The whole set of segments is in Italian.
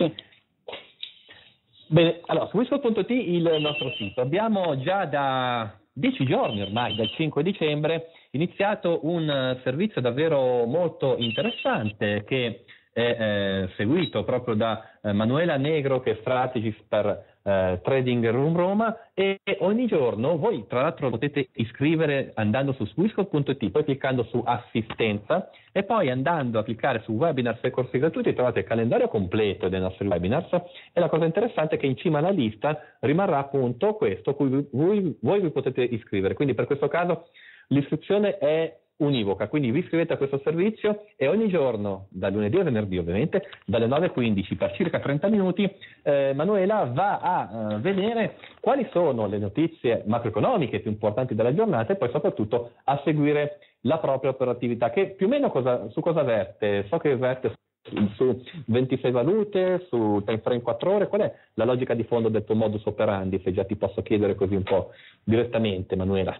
Sì. Bene, allora, su whistle.it il nostro sito. Abbiamo già da dieci giorni ormai, dal 5 dicembre, iniziato un eh, servizio davvero molto interessante che è eh, seguito proprio da eh, Manuela Negro che è strategist per eh, Trading Room Roma e ogni giorno voi tra l'altro potete iscrivere andando su swisco.it, poi cliccando su assistenza e poi andando a cliccare su webinars e corsi gratuiti trovate il calendario completo dei nostri webinars e la cosa interessante è che in cima alla lista rimarrà appunto questo cui voi, voi vi potete iscrivere, quindi per questo caso l'iscrizione è univoca. Quindi vi iscrivete a questo servizio e ogni giorno, da lunedì a venerdì ovviamente, dalle 9.15 per circa 30 minuti, eh, Manuela va a eh, vedere quali sono le notizie macroeconomiche più importanti della giornata e poi soprattutto a seguire la propria operatività, che più o meno cosa, su cosa verte? So che verte su 26 valute, su time frame 4 ore, qual è la logica di fondo del tuo modus operandi, se già ti posso chiedere così un po' direttamente Manuela?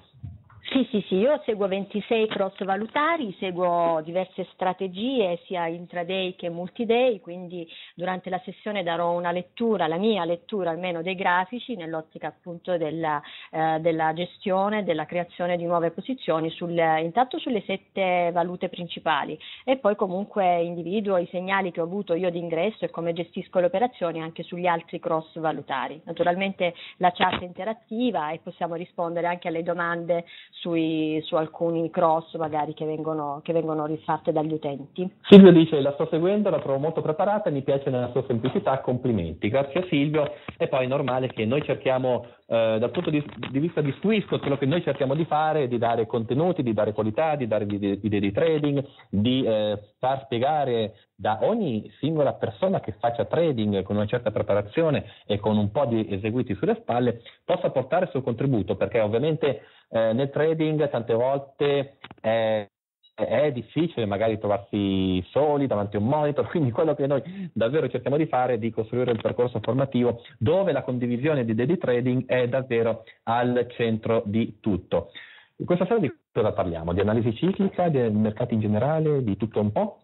Sì, sì, sì, io seguo 26 cross valutari, seguo diverse strategie sia intraday che multiday, quindi durante la sessione darò una lettura, la mia lettura almeno dei grafici nell'ottica appunto della, eh, della gestione, della creazione di nuove posizioni sul, intanto sulle sette valute principali e poi comunque individuo i segnali che ho avuto io d'ingresso e come gestisco le operazioni anche sugli altri cross valutari. Naturalmente la chat è interattiva e possiamo rispondere anche alle domande sui, su alcuni cross magari che vengono, che vengono rifatte dagli utenti. Silvio dice la sto seguendo, la trovo molto preparata, mi piace nella sua semplicità, complimenti. Grazie a Silvio e poi è normale che noi cerchiamo eh, dal punto di, di, vista di Swisco quello che noi cerchiamo di fare è di dare contenuti, di dare qualità, di dare idee di, trading, di eh, far spiegare da ogni singola persona che faccia trading con una certa preparazione e con un po' di eseguiti sulle spalle possa portare il suo contributo perché ovviamente eh, nel trading tante volte è, è, difficile magari trovarsi soli davanti a un monitor, quindi quello che noi davvero cerchiamo di fare è di costruire un percorso formativo dove la condivisione di daily trading è davvero al centro di tutto. In questa sera di cosa parliamo? Di analisi ciclica, del mercato in generale, di tutto un po'?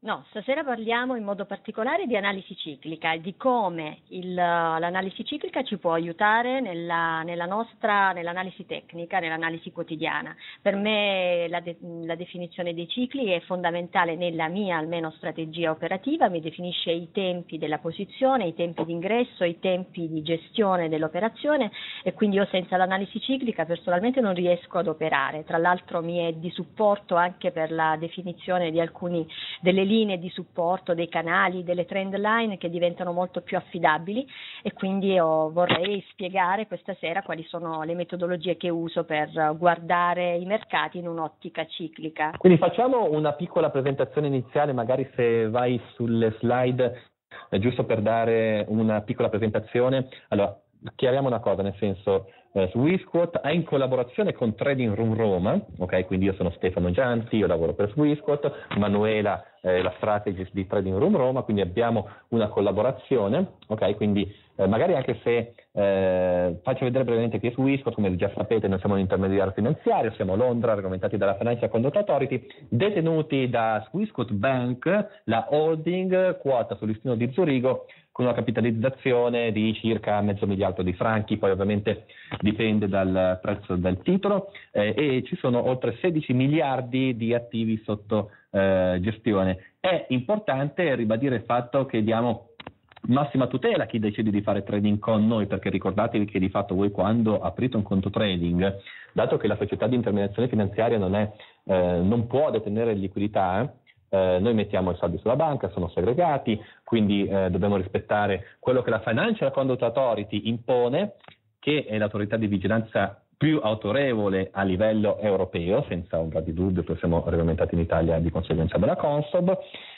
No, stasera parliamo in modo particolare di analisi ciclica e di come il, l'analisi ciclica ci può aiutare nella, nella nostra, nell'analisi tecnica, nell'analisi quotidiana. Per me la, de, la, definizione dei cicli è fondamentale nella mia almeno strategia operativa, mi definisce i tempi della posizione, i tempi d'ingresso, i tempi di gestione dell'operazione e quindi io senza l'analisi ciclica personalmente non riesco ad operare. Tra l'altro mi è di supporto anche per la definizione di alcuni delle linee di supporto, dei canali, delle trend line che diventano molto più affidabili e quindi io vorrei spiegare questa sera quali sono le metodologie che uso per guardare i mercati in un'ottica ciclica. Quindi facciamo una piccola presentazione iniziale, magari se vai sulle slide, eh, giusto per dare una piccola presentazione. Allora, chiariamo una cosa, nel senso eh, SwissQuote è in collaborazione con Trading Room Roma, okay? quindi io sono Stefano Gianzi, io lavoro per SwissQuote, Manuela è la strategist di Trading Room Roma, quindi abbiamo una collaborazione, okay? quindi eh, magari anche se eh, faccio vedere brevemente che è su Wiscot, come già sapete noi siamo un intermediario finanziario, siamo a Londra, argomentati dalla Financial Conduct Authority, detenuti da Wiscot Bank, la holding quota sul listino di Zurigo con una capitalizzazione di circa mezzo miliardo di franchi, poi ovviamente dipende dal prezzo del titolo eh, e ci sono oltre 16 miliardi di attivi sotto eh, gestione. È importante ribadire il fatto che diamo massima tutela chi decide di fare trading con noi, perché ricordatevi che di fatto voi quando aprite un conto trading, dato che la società di intermediazione finanziaria non, è, eh, non può detenere liquidità, eh, noi mettiamo i soldi sulla banca, sono segregati, quindi eh, dobbiamo rispettare quello che la Financial Conduct Authority impone, che è l'autorità di vigilanza più autorevole a livello europeo, senza ombra di dubbio, perché siamo regolamentati in Italia di conseguenza dalla Consob,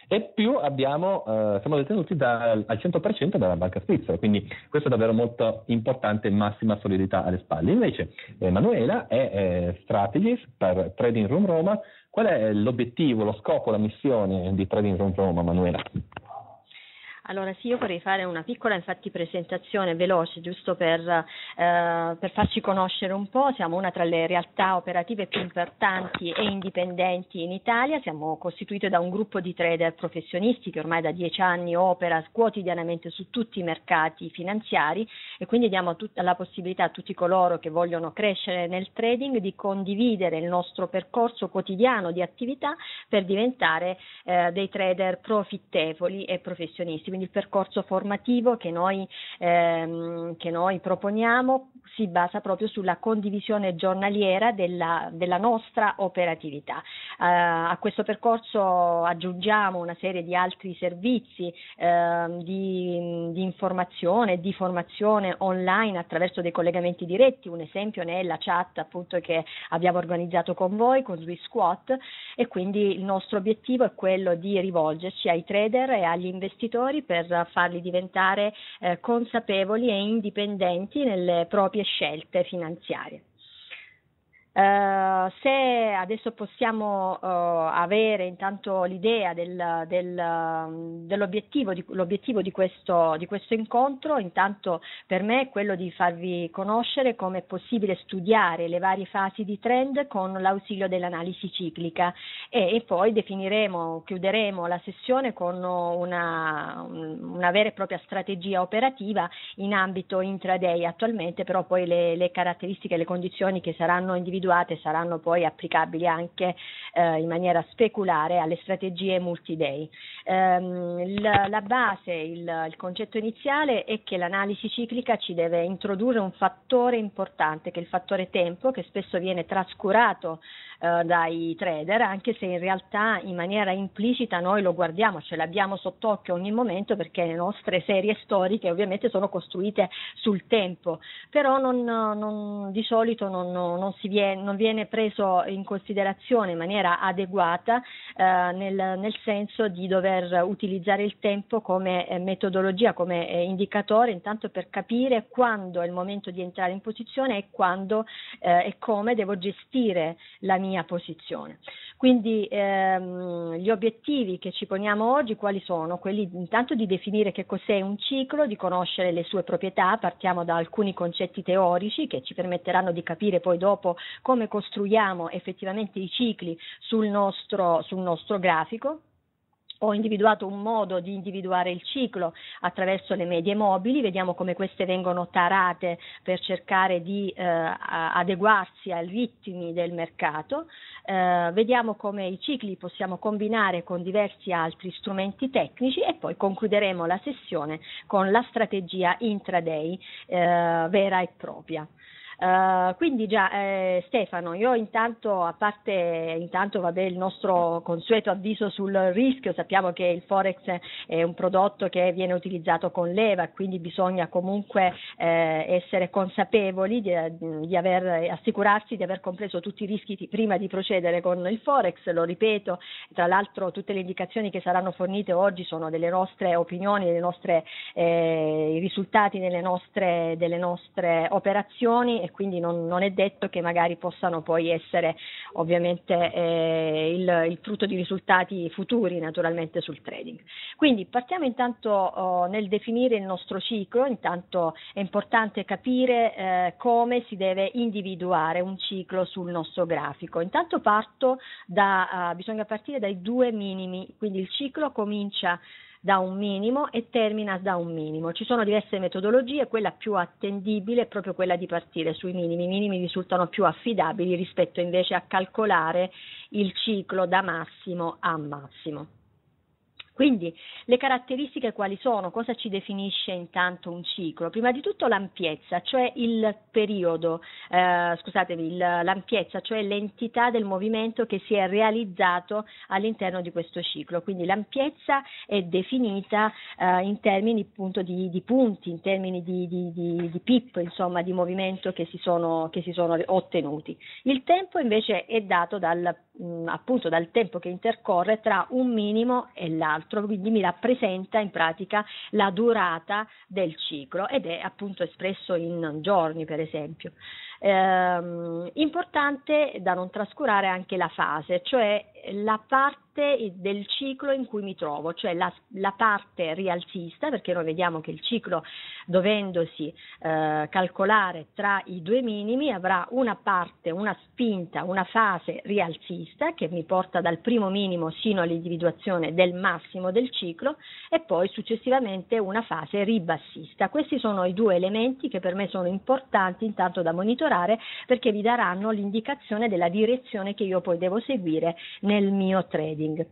e più abbiamo, eh, siamo detenuti da, al 100% dalla banca svizzera, quindi questo è davvero molto importante, massima solidità alle spalle. Invece eh, Manuela è eh, strategist per Trading Room Roma, qual è eh, l'obiettivo, lo scopo, la missione di Trading Room Roma, Manuela? Allora sì, io vorrei fare una piccola infatti, presentazione veloce, giusto per, eh, per, farci conoscere un po'. Siamo una tra le realtà operative più importanti e indipendenti in Italia, siamo costituite da un gruppo di trader professionisti che ormai da dieci anni opera quotidianamente su tutti i mercati finanziari e quindi diamo tut- la possibilità a tutti coloro che vogliono crescere nel trading di condividere il nostro percorso quotidiano di attività per diventare eh, dei trader profittevoli e professionisti. Quindi quindi il percorso formativo che noi, ehm, che noi proponiamo si basa proprio sulla condivisione giornaliera della, della nostra operatività. Eh, a questo percorso aggiungiamo una serie di altri servizi eh, di, di, informazione, di formazione online attraverso dei collegamenti diretti, un esempio ne è la chat appunto che abbiamo organizzato con voi, con Swiss Squat e quindi il nostro obiettivo è quello di rivolgerci ai trader e agli investitori per farli diventare eh, consapevoli e indipendenti nelle proprie scelte finanziarie. Eh, se adesso possiamo uh, avere intanto l'idea del, del, dell'obiettivo, di, di, questo, di, questo, incontro, intanto per me è quello di farvi conoscere come è possibile studiare le varie fasi di trend con l'ausilio dell'analisi ciclica e, e poi definiremo, chiuderemo la sessione con una, una, vera e propria strategia operativa in ambito intraday attualmente, però poi le, le caratteristiche, le condizioni che saranno individuate individuate saranno poi applicabili anche eh, in maniera speculare alle strategie multi-day. Ehm, la, la, base, il, il concetto iniziale è che l'analisi ciclica ci deve introdurre un fattore importante che è il fattore tempo che spesso viene trascurato eh, dai trader, anche se in realtà in maniera implicita noi lo guardiamo, ce l'abbiamo sott'occhio ogni momento perché le nostre serie storiche ovviamente sono costruite sul tempo, però non, non, di solito non, non viene, viene, preso in considerazione in maniera adeguata eh, nel, nel, senso di dover utilizzare il tempo come eh, metodologia, come eh, indicatore, intanto per capire quando è il momento di entrare in posizione e quando eh, e come devo gestire la mia mia posizione. Quindi ehm, gli obiettivi che ci poniamo oggi quali sono? Quelli intanto di definire che cos'è un ciclo, di conoscere le sue proprietà, partiamo da alcuni concetti teorici che ci permetteranno di capire poi dopo come costruiamo effettivamente i cicli sul nostro, sul nostro grafico, ho individuato un modo di individuare il ciclo attraverso le medie mobili, vediamo come queste vengono tarate per cercare di eh, adeguarsi ai ritmi del mercato, eh, vediamo come i cicli possiamo combinare con diversi altri strumenti tecnici e poi concluderemo la sessione con la strategia intraday eh, vera e propria. Uh, quindi già eh, Stefano, io intanto, a parte intanto, vabbè, il nostro consueto avviso sul rischio, sappiamo che il Forex è un prodotto che viene utilizzato con leva, quindi bisogna comunque eh, essere consapevoli di, eh, di aver, assicurarsi di aver compreso tutti i rischi di, prima di procedere con il Forex, lo ripeto, tra l'altro tutte le indicazioni che saranno fornite oggi sono delle nostre opinioni, delle nostre, eh, risultati delle nostre, delle nostre operazioni quindi non, non, è detto che magari possano poi essere ovviamente eh, il, il, frutto di risultati futuri naturalmente sul trading. Quindi partiamo intanto oh, nel definire il nostro ciclo, intanto è importante capire eh, come si deve individuare un ciclo sul nostro grafico. Intanto parto da, uh, bisogna partire dai due minimi, quindi il ciclo comincia da un minimo e termina da un minimo. Ci sono diverse metodologie, quella più attendibile è proprio quella di partire sui minimi. I minimi risultano più affidabili rispetto invece a calcolare il ciclo da massimo a massimo. Quindi le caratteristiche quali sono? Cosa ci definisce intanto un ciclo? Prima di tutto l'ampiezza, cioè il periodo, eh, scusatevi, il, l'ampiezza, cioè l'entità del movimento che si è realizzato all'interno di questo ciclo. Quindi l'ampiezza è definita eh, in termini appunto di, di, punti, in termini di, di, di, di PIP, insomma, di movimento che si sono, che si sono ottenuti. Il tempo invece è dato dal, mh, mm, appunto dal tempo che intercorre tra un minimo e l'altro altro, quindi mi rappresenta in pratica la durata del ciclo ed è appunto espresso in giorni per esempio. Eh, importante da non trascurare anche la fase, cioè la parte del ciclo in cui mi trovo, cioè la, la parte rialzista, perché noi vediamo che il ciclo, dovendosi eh, calcolare tra i due minimi, avrà una parte, una spinta, una fase rialzista che mi porta dal primo minimo sino all'individuazione del massimo del ciclo e poi successivamente una fase ribassista. Questi sono i due elementi che per me sono importanti intanto da monitorare perché vi daranno l'indicazione della direzione che io poi devo seguire nel mio trading.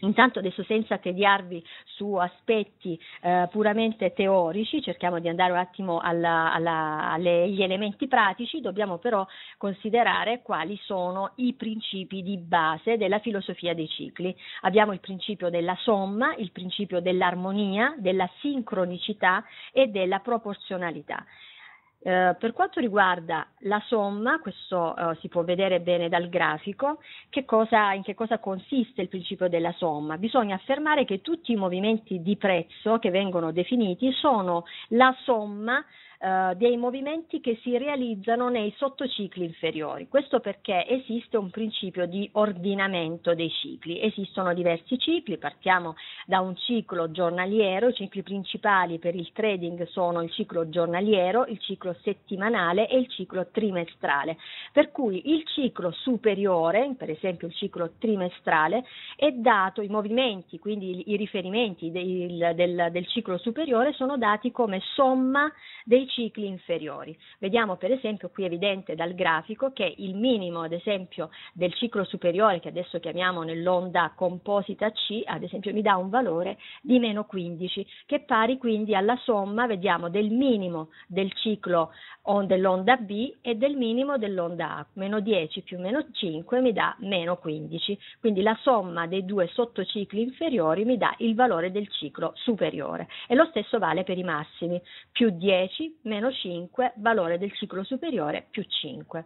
Intanto adesso senza tediarvi su aspetti eh, puramente teorici, cerchiamo di andare un attimo alla, alla, agli elementi pratici, dobbiamo però considerare quali sono i principi di base della filosofia dei cicli. Abbiamo il principio della somma, il principio dell'armonia, della sincronicità e della proporzionalità. Eh, per quanto riguarda la somma, questo eh, si può vedere bene dal grafico, che cosa, in che cosa consiste il principio della somma? Bisogna affermare che tutti i movimenti di prezzo che vengono definiti sono la somma eh, dei movimenti che si realizzano nei sottocicli inferiori. Questo perché esiste un principio di ordinamento dei cicli. Esistono diversi cicli, partiamo da un ciclo giornaliero, i cicli principali per il trading sono il ciclo giornaliero, il ciclo settimanale e il ciclo trimestrale. Per cui il ciclo superiore, per esempio il ciclo trimestrale, è dato i movimenti, quindi i riferimenti del, del, del ciclo superiore sono dati come somma dei cicli inferiori. Vediamo per esempio, qui evidente dal grafico, che il minimo ad esempio del ciclo superiore, che adesso chiamiamo nell'onda composita C, ad esempio mi dà un valore di meno 15, che è pari quindi alla somma, vediamo, del minimo del ciclo dell'onda B e del minimo dell'onda A. Meno 10 più meno 5 mi dà meno 15, quindi la somma dei due sottocicli inferiori mi dà il valore del ciclo superiore. E lo stesso vale per i massimi, più 10 meno 5, valore del ciclo superiore più 5.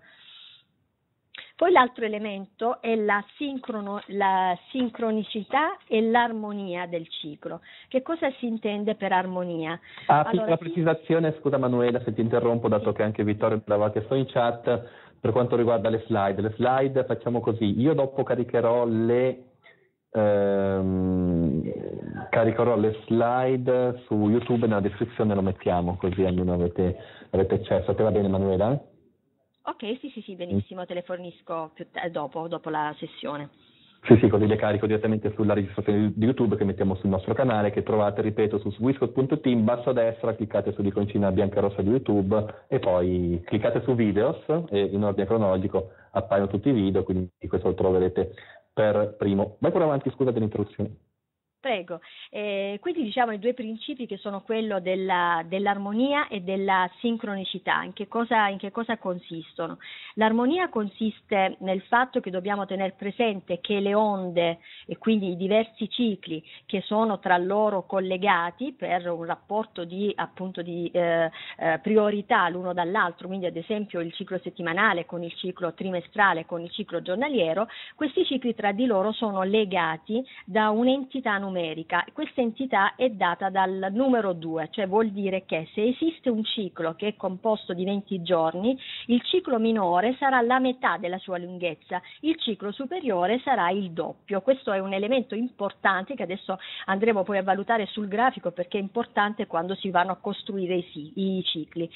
Poi l'altro elemento è la, sincrono, la, sincronicità e l'armonia del ciclo. Che cosa si intende per armonia? Ah, allora, piccola precisazione, scusa Manuela se ti interrompo, dato sì. che anche Vittorio brava che sto in chat, per quanto riguarda le slide. Le slide facciamo così, io dopo caricherò le... Ehm, caricherò le slide su YouTube nella descrizione lo mettiamo così almeno avete, avete accesso. Te va bene Manuela? Ok, sì, sì, sì, benissimo, te le fornisco t- dopo, dopo la sessione. Sì, sì, così le carico direttamente sulla registrazione di YouTube che mettiamo sul nostro canale, che trovate, ripeto, su swiscot.it, in basso a destra cliccate sull'iconcina bianca e rossa di YouTube e poi cliccate su videos e in ordine cronologico appaiono tutti i video, quindi questo lo troverete per primo. Vai pure avanti, scusa dell'introduzione. Prego, eh, quindi diciamo i due principi che sono quello della, dell'armonia e della sincronicità, in che, cosa, in che, cosa, consistono? L'armonia consiste nel fatto che dobbiamo tenere presente che le onde e quindi i diversi cicli che sono tra loro collegati per un rapporto di, appunto, di eh, eh, priorità l'uno dall'altro, quindi ad esempio il ciclo settimanale con il ciclo trimestrale con il ciclo giornaliero, questi cicli tra di loro sono legati da un'entità numerica numerica. Questa entità è data dal numero 2, cioè vuol dire che se esiste un ciclo che è composto di 20 giorni, il ciclo minore sarà la metà della sua lunghezza, il ciclo superiore sarà il doppio. Questo è un elemento importante che adesso andremo poi a valutare sul grafico perché è importante quando si vanno a costruire i, i cicli.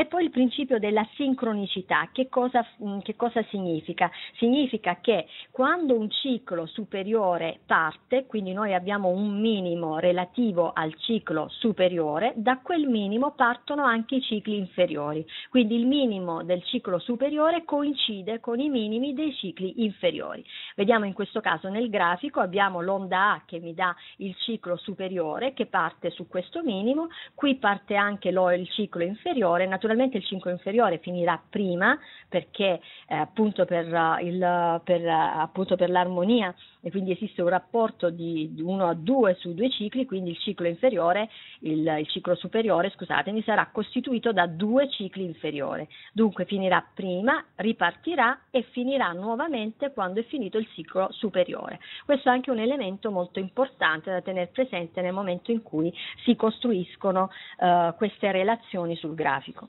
E poi il principio della sincronicità, che cosa, mm, che cosa significa? Significa che quando un ciclo superiore parte, quindi noi abbiamo un minimo relativo al ciclo superiore, da quel minimo partono anche i cicli inferiori. Quindi il minimo del ciclo superiore coincide con i minimi dei cicli inferiori. Vediamo in questo caso nel grafico abbiamo l'onda A che mi dà il ciclo superiore che parte su questo minimo, qui parte anche il ciclo inferiore, naturalmente naturalmente il 5 inferiore finirà prima perché eh, appunto, per, uh, il, per, uh, appunto, per, l'armonia e quindi esiste un rapporto di 1 a 2 su due cicli, quindi il ciclo inferiore, il, il ciclo superiore, scusatemi, sarà costituito da due cicli inferiori. Dunque finirà prima, ripartirà e finirà nuovamente quando è finito il ciclo superiore. Questo è anche un elemento molto importante da tenere presente nel momento in cui si costruiscono uh, queste relazioni sul grafico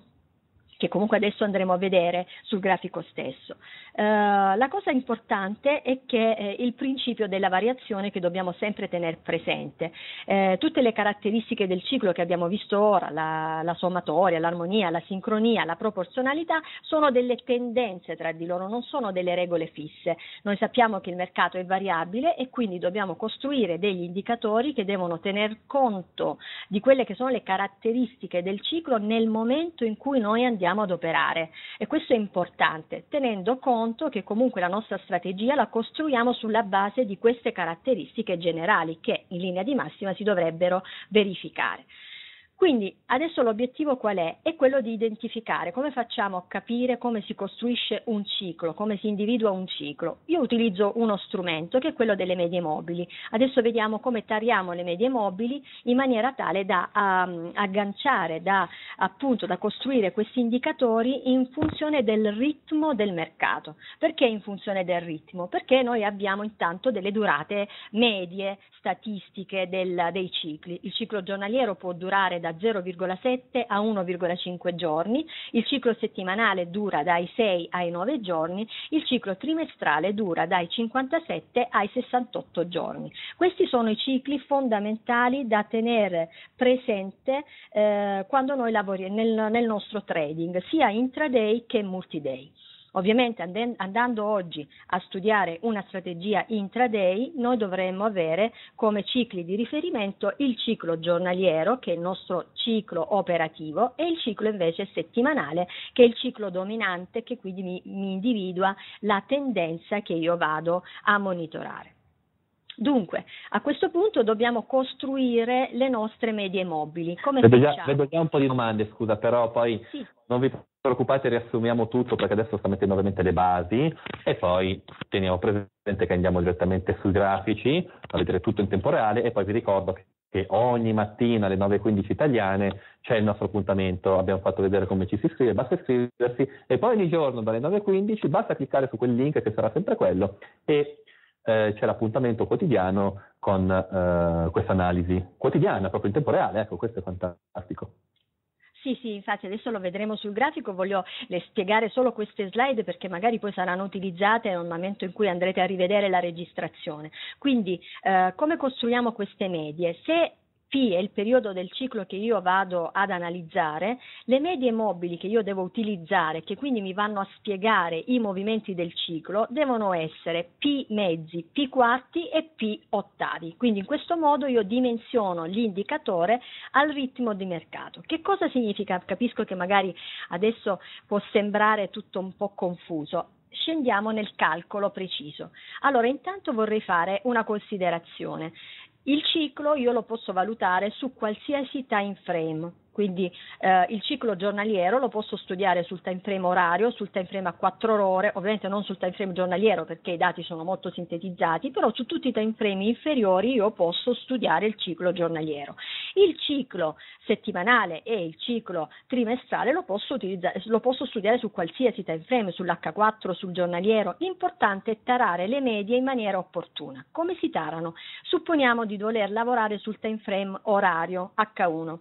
che comunque adesso andremo a vedere sul grafico stesso. Eh, la cosa importante è che eh, il principio della variazione che dobbiamo sempre tenere presente. Eh, tutte le caratteristiche del ciclo che abbiamo visto ora, la, la, sommatoria, l'armonia, la sincronia, la proporzionalità, sono delle tendenze tra di loro, non sono delle regole fisse. Noi sappiamo che il mercato è variabile e quindi dobbiamo costruire degli indicatori che devono tener conto di quelle che sono le caratteristiche del ciclo nel momento in cui noi andiamo andiamo ad operare e questo è importante, tenendo conto che comunque la nostra strategia la costruiamo sulla base di queste caratteristiche generali che in linea di massima si dovrebbero verificare. Quindi adesso l'obiettivo qual è? È quello di identificare come facciamo a capire come si costruisce un ciclo, come si individua un ciclo. Io utilizzo uno strumento che è quello delle medie mobili. Adesso vediamo come tariamo le medie mobili in maniera tale da um, agganciare, da, appunto, da costruire questi indicatori in funzione del ritmo del mercato. Perché in funzione del ritmo? Perché noi abbiamo intanto delle durate medie statistiche del, dei cicli. Il ciclo giornaliero può durare da 0,7 a 1,5 giorni, il ciclo settimanale dura dai 6 ai 9 giorni, il ciclo trimestrale dura dai 57 ai 68 giorni. Questi sono i cicli fondamentali da tenere presente eh, quando noi lavoriamo nel, nel nostro trading, sia intraday che multiday. Ovviamente andando oggi a studiare una strategia intraday, noi dovremmo avere come cicli di riferimento il ciclo giornaliero, che è il nostro ciclo operativo, e il ciclo invece settimanale, che è il ciclo dominante, che quindi mi, mi individua la tendenza che io vado a monitorare. Dunque, a questo punto dobbiamo costruire le nostre medie mobili. Come vedo, già, vedo già un po' di domande, scusa, però poi sì. non vi preoccupate, riassumiamo tutto perché adesso sto mettendo ovviamente le basi e poi teniamo presente che andiamo direttamente sui grafici a vedere tutto in tempo reale e poi vi ricordo che che ogni mattina alle 9.15 italiane c'è il nostro appuntamento, abbiamo fatto vedere come ci si iscrive, basta iscriversi e poi ogni giorno dalle 9.15 basta cliccare su quel link che sarà sempre quello e eh, c'è l'appuntamento quotidiano con eh, questa analisi quotidiana, proprio in tempo reale, ecco, questo è fantastico. Sì, sì, infatti adesso lo vedremo sul grafico, voglio spiegare solo queste slide perché magari poi saranno utilizzate nel momento in cui andrete a rivedere la registrazione. Quindi eh, come costruiamo queste medie? Se P è il periodo del ciclo che io vado ad analizzare, le medie mobili che io devo utilizzare, che quindi mi vanno a spiegare i movimenti del ciclo, devono essere P mezzi, P quarti e P ottavi. Quindi in questo modo io dimensiono l'indicatore al ritmo di mercato. Che cosa significa? Capisco che magari adesso può sembrare tutto un po' confuso scendiamo nel calcolo preciso. Allora, intanto vorrei fare una considerazione. Il ciclo io lo posso valutare su qualsiasi time frame, quindi eh, il ciclo giornaliero lo posso studiare sul time frame orario, sul time frame a 4 ore, ovviamente non sul time frame giornaliero perché i dati sono molto sintetizzati, però su tutti i time frame inferiori io posso studiare il ciclo giornaliero. Il ciclo settimanale e il ciclo trimestrale lo posso, lo posso studiare su qualsiasi time frame, sull'H4, sul giornaliero. L'importante è tarare le medie in maniera opportuna. Come si tarano? Supponiamo di dover lavorare sul time frame orario H1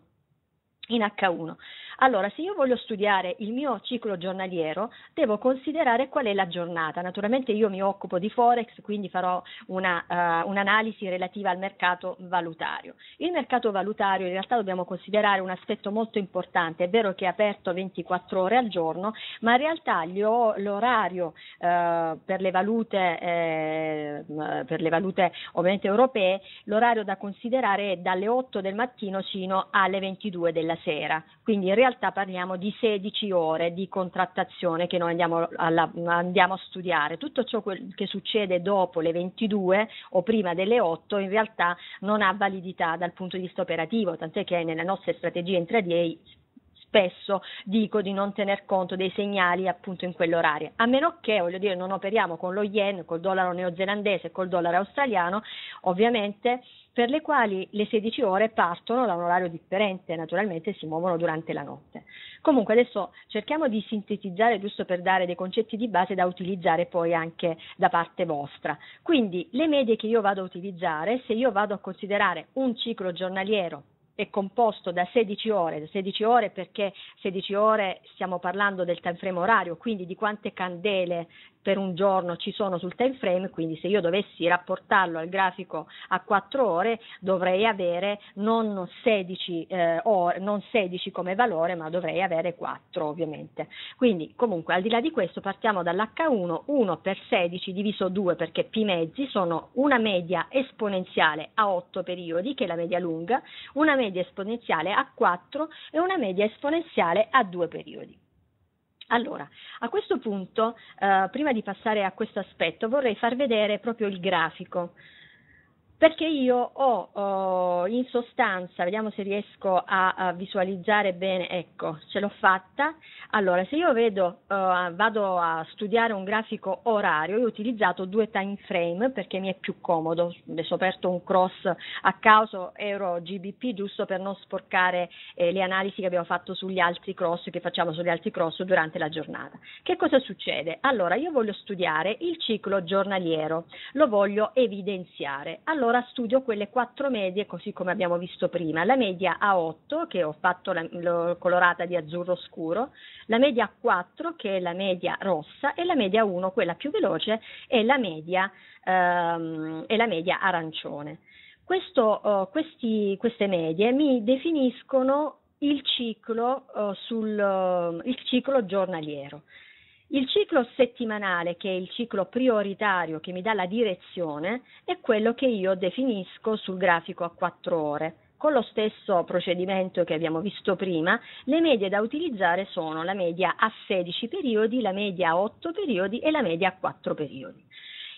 in H1 allora, se io voglio studiare il mio ciclo giornaliero, devo considerare qual è la giornata. Naturalmente io mi occupo di Forex, quindi farò una, uh, un'analisi relativa al mercato valutario. Il mercato valutario in realtà dobbiamo considerare un aspetto molto importante, è vero che è aperto 24 ore al giorno, ma in realtà ho, l'orario uh, per, le valute, eh, per le valute ovviamente europee, l'orario da considerare è dalle 8 del mattino fino alle 22 della sera. Quindi in realtà realtà parliamo di 16 ore di contrattazione che noi andiamo, alla, andiamo a studiare. Tutto ciò che succede dopo le 22 o prima delle 8 in realtà non ha validità dal punto di vista operativo, tant'è che nelle nostre strategie intraday spesso dico di non tener conto dei segnali appunto in quell'orario, a meno che voglio dire non operiamo con lo yen, col dollaro neozelandese, e col dollaro australiano, ovviamente per le quali le 16 ore partono da un orario differente, naturalmente si muovono durante la notte. Comunque adesso cerchiamo di sintetizzare giusto per dare dei concetti di base da utilizzare poi anche da parte vostra. Quindi le medie che io vado a utilizzare, se io vado a considerare un ciclo giornaliero è composto da 16 ore, 16 ore perché 16 ore stiamo parlando del time frame orario, quindi di quante candele per un giorno ci sono sul time frame, quindi se io dovessi rapportarlo al grafico a 4 ore dovrei avere non 16, eh, or, non 16 come valore, ma dovrei avere 4 ovviamente. Quindi comunque al di là di questo partiamo dall'H1, 1 per 16 diviso 2 perché P mezzi sono una media esponenziale a 8 periodi, che è la media lunga, una media esponenziale a 4 e una media esponenziale a 2 periodi. Allora, a questo punto, eh, prima di passare a questo aspetto, vorrei far vedere proprio il grafico perché io ho oh, in sostanza, vediamo se riesco a, a, visualizzare bene, ecco, ce l'ho fatta. Allora, se io vedo, uh, vado a studiare un grafico orario, io ho utilizzato due time frame perché mi è più comodo, adesso ho aperto un cross a caso euro GBP giusto per non sporcare eh, le analisi che abbiamo fatto sugli altri cross, che facciamo sugli altri cross durante la giornata. Che cosa succede? Allora, io voglio studiare il ciclo giornaliero, lo voglio evidenziare. Allora, allora studio quelle quattro medie così come abbiamo visto prima. La media A8 che ho fatto la, l'ho colorata di azzurro scuro, la media A4 che è la media rossa e la media 1 quella più veloce è la media, ehm, è la media arancione. Questo, eh, questi, queste medie mi definiscono il ciclo, eh, sul, il ciclo giornaliero. Il ciclo settimanale, che è il ciclo prioritario che mi dà la direzione, è quello che io definisco sul grafico a 4 ore. Con lo stesso procedimento che abbiamo visto prima, le medie da utilizzare sono la media a 16 periodi, la media a 8 periodi e la media a 4 periodi.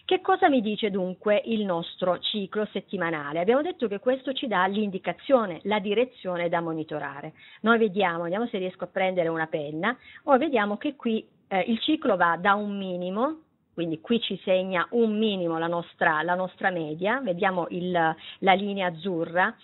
Che cosa mi dice dunque il nostro ciclo settimanale? Abbiamo detto che questo ci dà l'indicazione, la direzione da monitorare. Noi vediamo, vediamo se riesco a prendere una penna, o vediamo che qui eh, il ciclo va da un minimo, quindi qui ci segna un minimo la nostra, la nostra media, vediamo il, la linea azzurra,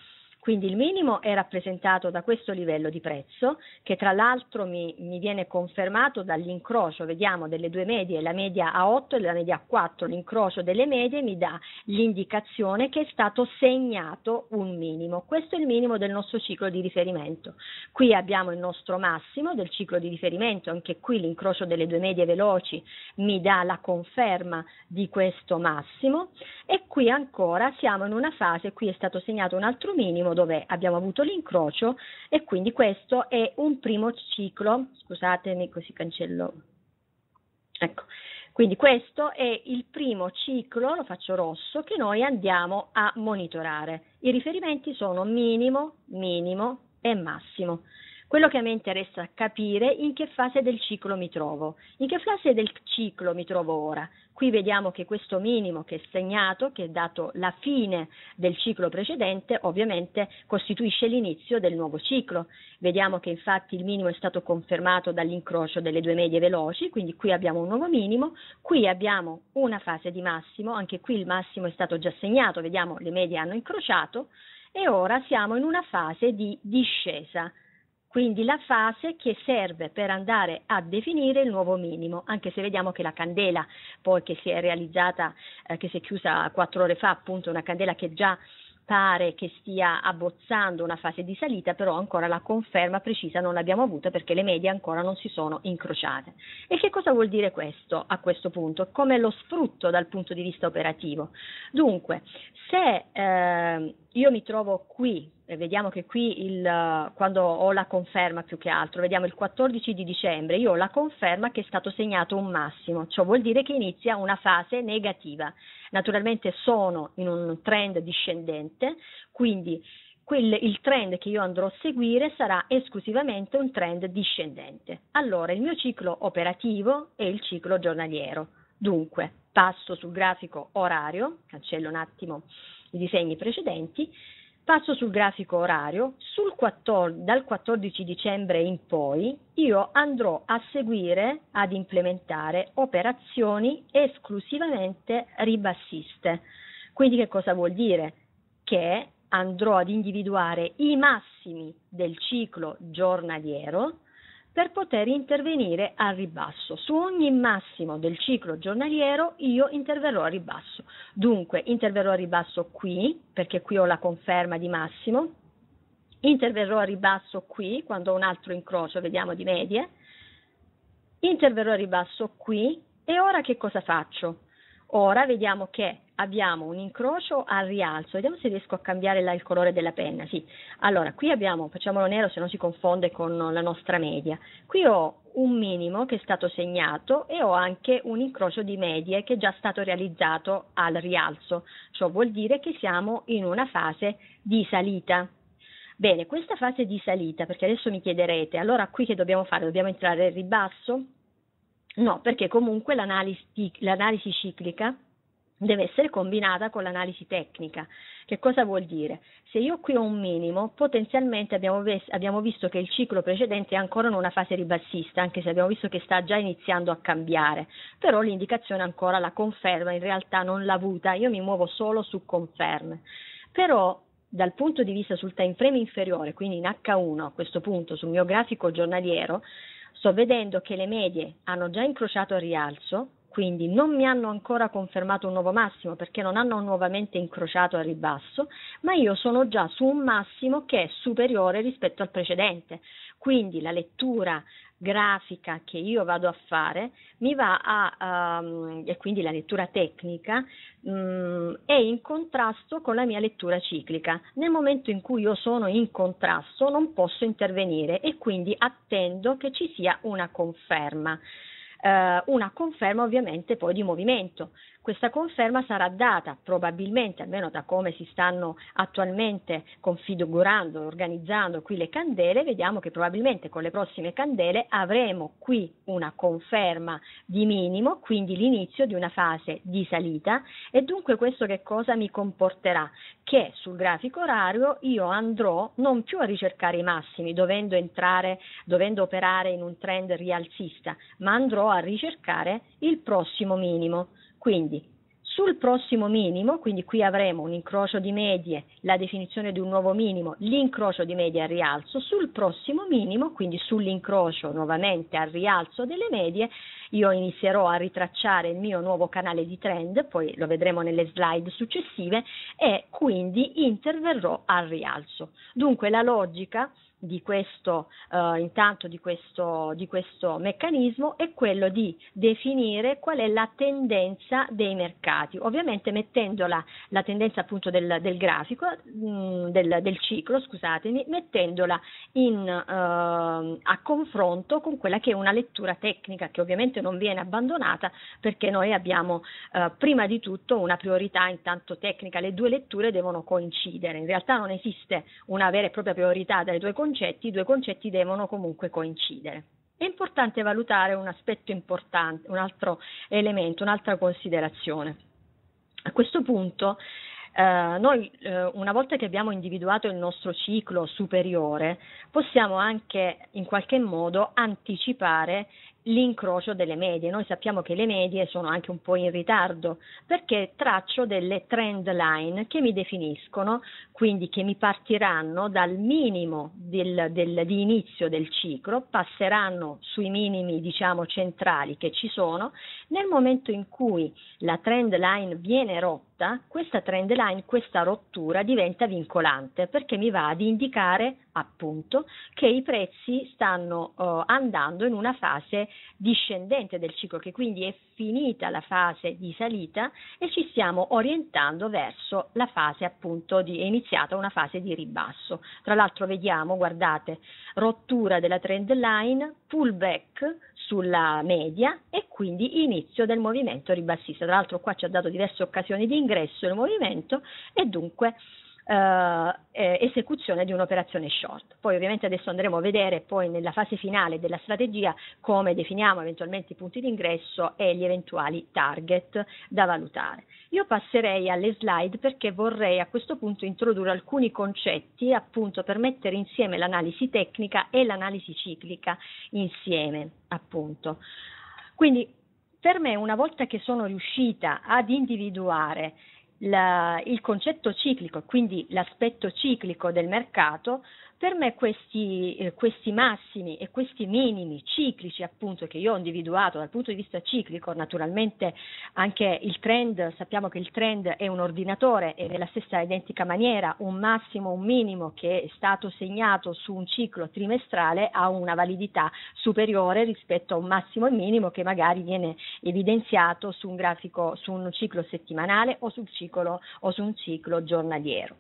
quindi il minimo è rappresentato da questo livello di prezzo, che tra l'altro mi, mi viene confermato dall'incrocio, vediamo delle due medie, la media a 8 e la media a 4, l'incrocio delle medie mi dà l'indicazione che è stato segnato un minimo. Questo è il minimo del nostro ciclo di riferimento. Qui abbiamo il nostro massimo del ciclo di riferimento, anche qui l'incrocio delle due medie veloci mi dà la conferma di questo massimo e qui ancora siamo in una fase, qui è stato segnato un altro minimo, primo dove abbiamo avuto l'incrocio e quindi questo è un primo ciclo, scusatemi così cancello, ecco, quindi questo è il primo ciclo, lo faccio rosso, che noi andiamo a monitorare. I riferimenti sono minimo, minimo e massimo. Quello che a me interessa capire in che fase del ciclo mi trovo. In che fase del ciclo mi trovo ora? Qui vediamo che questo minimo che è segnato, che è dato la fine del ciclo precedente, ovviamente costituisce l'inizio del nuovo ciclo. Vediamo che infatti il minimo è stato confermato dall'incrocio delle due medie veloci, quindi qui abbiamo un nuovo minimo, qui abbiamo una fase di massimo, anche qui il massimo è stato già segnato, vediamo le medie hanno incrociato e ora siamo in una fase di discesa quindi la fase che serve per andare a definire il nuovo minimo, anche se vediamo che la candela poi che si è realizzata, eh, che si è chiusa quattro ore fa, appunto una candela che già pare che stia abbozzando una fase di salita, però ancora la conferma precisa non l'abbiamo avuta perché le medie ancora non si sono incrociate. E che cosa vuol dire questo a questo punto? Come lo sfrutto dal punto di vista operativo? Dunque, se eh, io mi trovo qui vediamo che qui il, eh, quando ho la conferma più che altro, vediamo il 14 di dicembre, io ho la conferma che è stato segnato un massimo, ciò vuol dire che inizia una fase negativa. Naturalmente sono in un trend discendente, quindi quel, il trend che io andrò a seguire sarà esclusivamente un trend discendente. Allora il mio ciclo operativo è il ciclo giornaliero. Dunque, passo sul grafico orario, cancello un attimo i disegni precedenti Passo sul grafico orario, sul 14, dal 14 dicembre in poi io andrò a seguire, ad implementare operazioni esclusivamente ribassiste. Quindi che cosa vuol dire? Che andrò ad individuare i massimi del ciclo giornaliero per poter intervenire al ribasso. Su ogni massimo del ciclo giornaliero io interverrò a ribasso. Dunque interverrò a ribasso qui, perché qui ho la conferma di massimo, interverrò a ribasso qui, quando ho un altro incrocio, vediamo di medie, interverrò a ribasso qui e ora che cosa faccio? Ora vediamo che abbiamo un incrocio al rialzo, vediamo se riesco a cambiare là il colore della penna, sì, allora qui abbiamo, facciamolo nero se non si confonde con la nostra media, qui ho un minimo che è stato segnato e ho anche un incrocio di medie che è già stato realizzato al rialzo, ciò vuol dire che siamo in una fase di salita. Bene, questa fase di salita, perché adesso mi chiederete, allora qui che dobbiamo fare? Dobbiamo entrare in ribasso? No, perché comunque l'analisi, l'analisi ciclica deve essere combinata con l'analisi tecnica. Che cosa vuol dire? Se io qui ho un minimo, potenzialmente abbiamo, ves- abbiamo, visto che il ciclo precedente è ancora in una fase ribassista, anche se abbiamo visto che sta già iniziando a cambiare, però l'indicazione ancora la conferma, in realtà non l'ha avuta, io mi muovo solo su conferme. Però dal punto di vista sul time frame inferiore, quindi in H1 a questo punto sul mio grafico giornaliero, sto vedendo che le medie hanno già incrociato a rialzo, quindi non mi hanno ancora confermato un nuovo massimo perché non hanno nuovamente incrociato a ribasso, ma io sono già su un massimo che è superiore rispetto al precedente. Quindi la lettura grafica che io vado a fare mi va a, um, e quindi la lettura tecnica um, è in contrasto con la mia lettura ciclica. Nel momento in cui io sono in contrasto non posso intervenire e quindi attendo che ci sia una conferma eh, una conferma ovviamente poi di movimento. Questa conferma sarà data probabilmente, almeno da come si stanno attualmente configurando, organizzando qui le candele, vediamo che probabilmente con le prossime candele avremo qui una conferma di minimo, quindi l'inizio di una fase di salita e dunque questo che cosa mi comporterà? Che sul grafico orario io andrò non più a ricercare i massimi dovendo entrare, dovendo operare in un trend rialzista, ma andrò a ricercare il prossimo minimo. Quindi sul prossimo minimo, quindi qui avremo un incrocio di medie, la definizione di un nuovo minimo, l'incrocio di medie al rialzo, sul prossimo minimo, quindi sull'incrocio nuovamente al rialzo delle medie, io inizierò a ritracciare il mio nuovo canale di trend, poi lo vedremo nelle slide successive, e quindi interverrò al rialzo. Dunque la logica di questo, eh, intanto di questo, di questo meccanismo è quello di definire qual è la tendenza dei mercati, ovviamente mettendo la, la tendenza appunto del, del grafico, mh, mm, del, del, ciclo, scusatemi, mettendola in, eh, a confronto con quella che è una lettura tecnica che ovviamente non viene abbandonata perché noi abbiamo eh, prima di tutto una priorità intanto tecnica, le due letture devono coincidere, in realtà non esiste una vera e propria priorità delle due coincidenze, concetti, i due concetti devono comunque coincidere. È importante valutare un aspetto importante, un altro elemento, un'altra considerazione. A questo punto eh, noi eh, una volta che abbiamo individuato il nostro ciclo superiore possiamo anche in qualche modo anticipare l'incrocio delle medie. Noi sappiamo che le medie sono anche un po' in ritardo perché traccio delle trend line che mi definiscono, quindi che mi partiranno dal minimo del, del, di inizio del ciclo, passeranno sui minimi diciamo centrali che ci sono, nel momento in cui la trend line viene rotta rotta, questa trend line, questa rottura diventa vincolante perché mi va ad indicare appunto che i prezzi stanno uh, andando in una fase discendente del ciclo, che quindi è finita la fase di salita e ci stiamo orientando verso la fase appunto di, è iniziata una fase di ribasso. Tra l'altro vediamo, guardate, rottura della trend line, pullback sulla media e quindi inizio del movimento ribassista. Tra l'altro qua ci ha dato diverse occasioni di ingresso il movimento e dunque eh, eh, esecuzione di un'operazione short. Poi ovviamente adesso andremo a vedere poi nella fase finale della strategia come definiamo eventualmente i punti d'ingresso e gli eventuali target da valutare. Io passerei alle slide perché vorrei a questo punto introdurre alcuni concetti appunto per mettere insieme l'analisi tecnica e l'analisi ciclica insieme appunto. Quindi per me una volta che sono riuscita ad individuare la, il concetto ciclico, quindi l'aspetto ciclico del mercato, per me questi, eh, questi, massimi e questi minimi ciclici appunto che io ho individuato dal punto di vista ciclico, naturalmente anche il trend, sappiamo che il trend è un ordinatore e nella stessa identica maniera un massimo, un minimo che è stato segnato su un ciclo trimestrale ha una validità superiore rispetto a un massimo e minimo che magari viene evidenziato su un grafico, su un ciclo settimanale o sul ciclo fascicolo o su un ciclo giornaliero.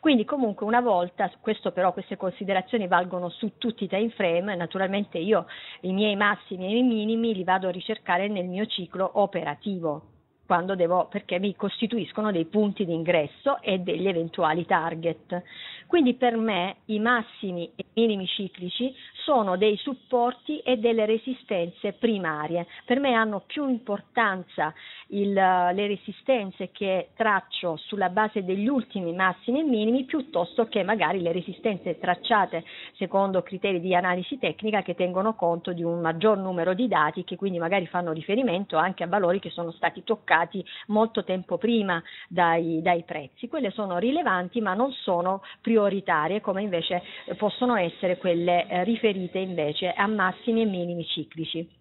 Quindi comunque una volta, questo però queste considerazioni valgono su tutti i time frame, naturalmente io i miei massimi e i minimi li vado a ricercare nel mio ciclo operativo quando devo, perché mi costituiscono dei punti di ingresso e degli eventuali target. Quindi per me i massimi e minimi ciclici sono dei supporti e delle resistenze primarie. Per me hanno più importanza il, eh, le resistenze che traccio sulla base degli ultimi massimi e minimi piuttosto che magari le resistenze tracciate secondo criteri di analisi tecnica che tengono conto di un maggior numero di dati che quindi magari fanno riferimento anche a valori che sono stati toccati bloccati molto tempo prima dai, dai prezzi. Quelle sono rilevanti ma non sono prioritarie come invece possono essere quelle eh, riferite invece a massimi e minimi ciclici.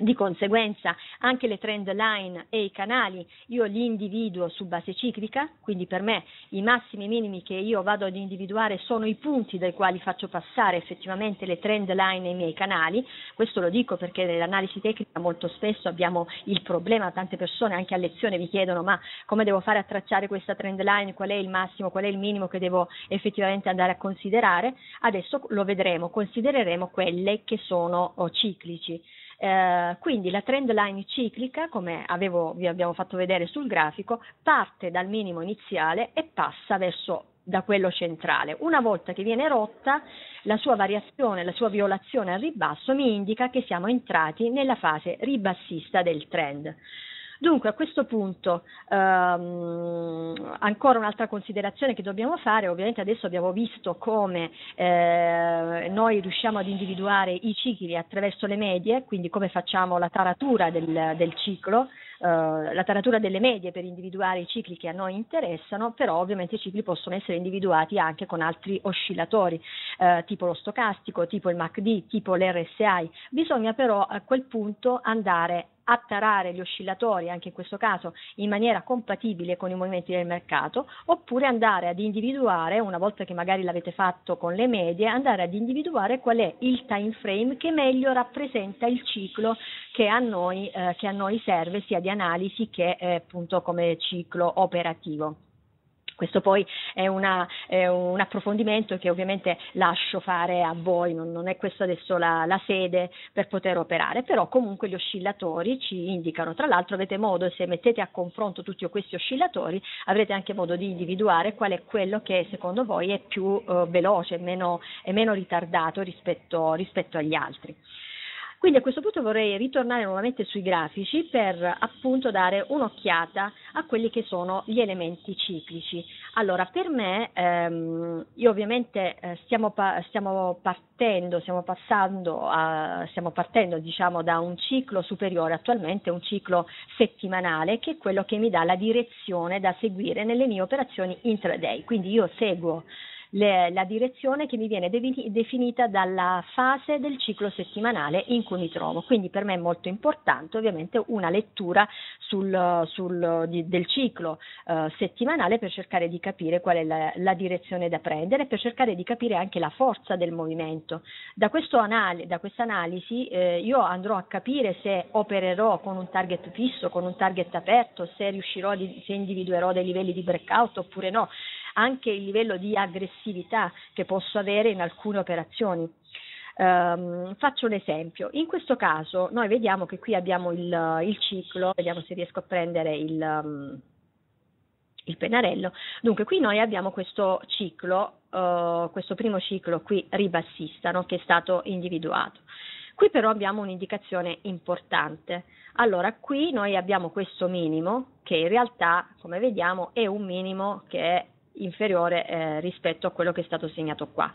Di conseguenza anche le trend line e i canali io li individuo su base ciclica, quindi per me i massimi e minimi che io vado ad individuare sono i punti dai quali faccio passare effettivamente le trend line e i miei canali. Questo lo dico perché nell'analisi tecnica molto spesso abbiamo il problema, tante persone anche a lezione mi chiedono ma come devo fare a tracciare questa trend line, qual è il massimo, qual è il minimo che devo effettivamente andare a considerare. Adesso lo vedremo, considereremo quelle che sono oh, ciclici. Eh, quindi la trend line ciclica, come avevo, vi abbiamo fatto vedere sul grafico, parte dal minimo iniziale e passa verso da quello centrale. Una volta che viene rotta, la sua variazione, la sua violazione al ribasso mi indica che siamo entrati nella fase ribassista del trend. Dunque, a questo punto, ehm, ancora un'altra considerazione che dobbiamo fare, ovviamente adesso abbiamo visto come eh, noi riusciamo ad individuare i cicli attraverso le medie, quindi come facciamo la taratura del, del ciclo, eh, la taratura delle medie per individuare i cicli che a noi interessano, però ovviamente i cicli possono essere individuati anche con altri oscillatori, eh, tipo lo stocastico, tipo il MACD, tipo l'RSI. Bisogna però a quel punto andare a tarare gli oscillatori, anche in questo caso in maniera compatibile con i movimenti del mercato, oppure andare ad individuare, una volta che magari l'avete fatto con le medie, andare ad individuare qual è il time frame che meglio rappresenta il ciclo che a noi, eh, che a noi serve sia di analisi che eh, appunto come ciclo operativo. Questo poi è, una, è, un approfondimento che ovviamente lascio fare a voi, non, non è questa adesso la, la, sede per poter operare, però comunque gli oscillatori ci indicano, tra l'altro avete modo, se mettete a confronto tutti questi oscillatori, avrete anche modo di individuare qual è quello che secondo voi è più eh, veloce, meno, è meno ritardato rispetto, rispetto agli altri. Quindi a questo punto vorrei ritornare nuovamente sui grafici per appunto dare un'occhiata a quelli che sono gli elementi ciclici. Allora, per me, ehm, io ovviamente eh, stiamo, pa- stiamo, partendo, stiamo, a, stiamo partendo diciamo, da un ciclo superiore attualmente, un ciclo settimanale, che è quello che mi dà la direzione da seguire nelle mie operazioni intraday. Quindi io seguo le, la direzione che mi viene de- definita dalla fase del ciclo settimanale in cui mi trovo. Quindi per me è molto importante ovviamente una lettura sul, sul, di, del ciclo eh, settimanale per cercare di capire qual è la, la, direzione da prendere, per cercare di capire anche la forza del movimento. Da, anal- analisi eh, io andrò a capire se opererò con un target fisso, con un target aperto, se riuscirò, di, se individuerò dei livelli di breakout oppure no anche il livello di aggressività che posso avere in alcune operazioni. Um, faccio un esempio, in questo caso noi vediamo che qui abbiamo il, il ciclo, vediamo se riesco a prendere il, um, il pennarello, dunque qui noi abbiamo questo ciclo, uh, questo primo ciclo qui ribassista no? che è stato individuato. Qui però abbiamo un'indicazione importante. Allora, qui noi abbiamo questo minimo che in realtà, come vediamo, è un minimo che è inferiore eh, rispetto a quello che è stato segnato qua.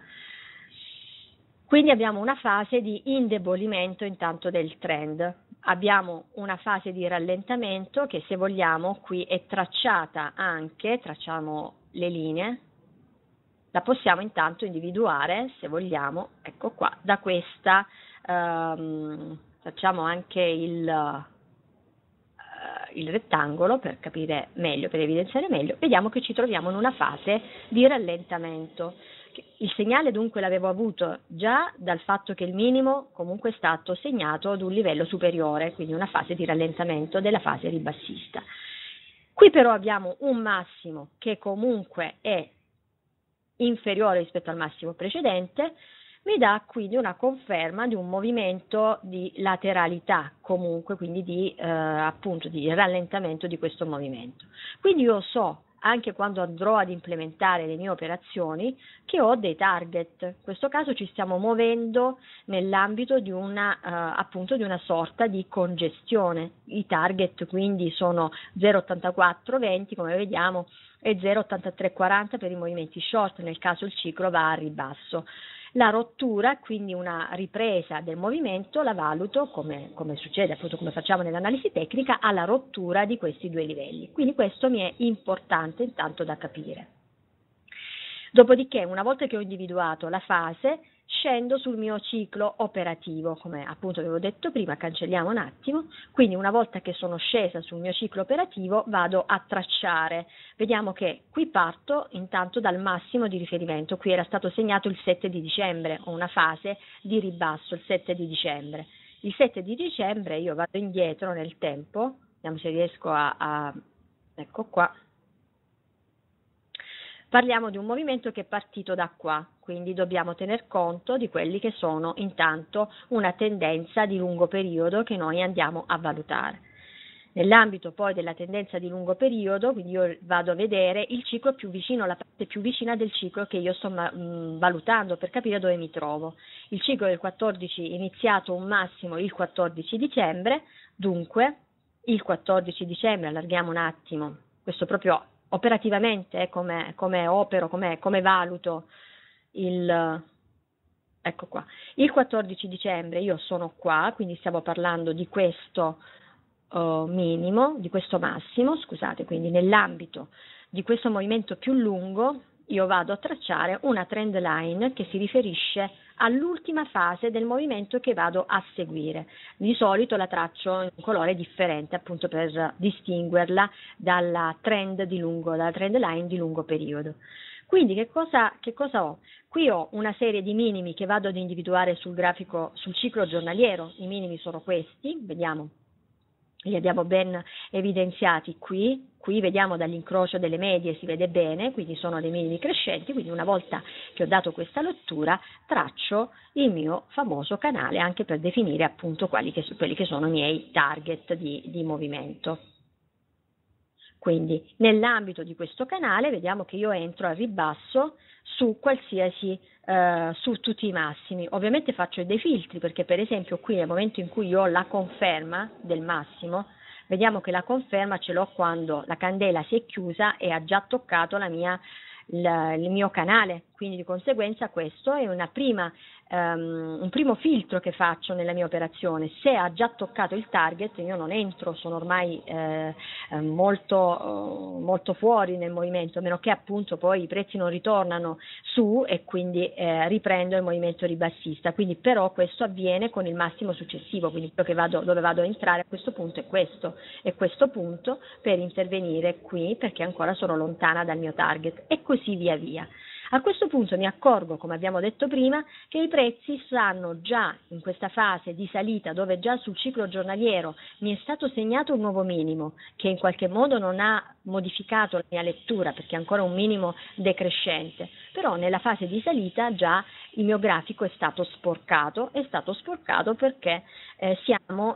Quindi abbiamo una fase di indebolimento intanto del trend, abbiamo una fase di rallentamento che se vogliamo qui è tracciata anche, tracciamo le linee, la possiamo intanto individuare se vogliamo, ecco qua, da questa, ehm, facciamo anche il, il rettangolo per capire meglio, per evidenziare meglio, vediamo che ci troviamo in una fase di rallentamento. Il segnale dunque l'avevo avuto già dal fatto che il minimo comunque è stato segnato ad un livello superiore, quindi una fase di rallentamento della fase ribassista. Qui però abbiamo un massimo che comunque è inferiore rispetto al massimo precedente, mi dà quindi una conferma di un movimento di lateralità comunque, quindi di, eh, appunto, di rallentamento di questo movimento. Quindi io so anche quando andrò ad implementare le mie operazioni, che ho dei target. In questo caso ci stiamo muovendo nell'ambito di una, eh, appunto, di una sorta di congestione. I target quindi sono 0,8420 come vediamo e 0,8340 per i movimenti short nel caso il ciclo va a ribasso. La rottura, quindi una ripresa del movimento, la valuto come, come succede, appunto come facciamo nell'analisi tecnica, alla rottura di questi due livelli. Quindi questo mi è importante intanto da capire. Dopodiché, una volta che ho individuato la fase, scendo sul mio ciclo operativo, come appunto avevo detto prima, cancelliamo un attimo, quindi una volta che sono scesa sul mio ciclo operativo vado a tracciare, vediamo che qui parto intanto dal massimo di riferimento, qui era stato segnato il 7 di dicembre, ho una fase di ribasso il 7 di dicembre, il 7 di dicembre io vado indietro nel tempo, vediamo se riesco a, a ecco qua, Parliamo di un movimento che è partito da qua, quindi dobbiamo tener conto di quelli che sono intanto una tendenza di lungo periodo che noi andiamo a valutare. Nell'ambito poi della tendenza di lungo periodo, quindi io vado a vedere il ciclo più vicino, la parte più vicina del ciclo che io sto mh, mm, valutando per capire dove mi trovo. Il ciclo del 14 è iniziato un massimo il 14 dicembre, dunque il 14 dicembre, allarghiamo un attimo, questo proprio operativamente eh, come, come opero, come, come valuto il, ecco qua. Il 14 dicembre io sono qua, quindi stiamo parlando di questo uh, minimo, di questo massimo, scusate, quindi nell'ambito di questo movimento più lungo io vado a tracciare una trend line che si riferisce all'ultima fase del movimento che vado a seguire. Di solito la traccio in colore differente appunto per distinguerla dalla trend, di lungo, dalla trend line di lungo periodo. Quindi che cosa, che cosa, ho? Qui ho una serie di minimi che vado ad individuare sul grafico, sul ciclo giornaliero, i minimi sono questi, vediamo li abbiamo ben evidenziati qui, qui vediamo dall'incrocio delle medie si vede bene, quindi sono dei minimi crescenti, quindi una volta che ho dato questa lettura traccio il mio famoso canale anche per definire appunto quelli che, quelli che sono i miei target di, di movimento. Quindi nell'ambito di questo canale vediamo che io entro a ribasso su qualsiasi eh, su tutti i massimi. Ovviamente faccio dei filtri perché per esempio qui nel momento in cui io ho la conferma del massimo, vediamo che la conferma ce l'ho quando la candela si è chiusa e ha già toccato mia, la, il mio canale, quindi di conseguenza questo è una prima um, un primo filtro che faccio nella mia operazione. Se ha già toccato il target io non entro, sono ormai eh, eh molto, eh, molto, fuori nel movimento, a meno che appunto poi i prezzi non ritornano su e quindi eh, riprendo il movimento ribassista. Quindi però questo avviene con il massimo successivo, quindi quello che vado, dove vado a entrare a questo punto è questo, è questo punto per intervenire qui perché ancora sono lontana dal mio target e così via via. A questo punto mi accorgo, come abbiamo detto prima, che i prezzi stanno già in questa fase di salita dove già sul ciclo giornaliero mi è stato segnato un nuovo minimo che in qualche modo non ha modificato la mia lettura perché è ancora un minimo decrescente, però nella fase di salita già il mio grafico è stato sporcato, è stato sporcato perché eh,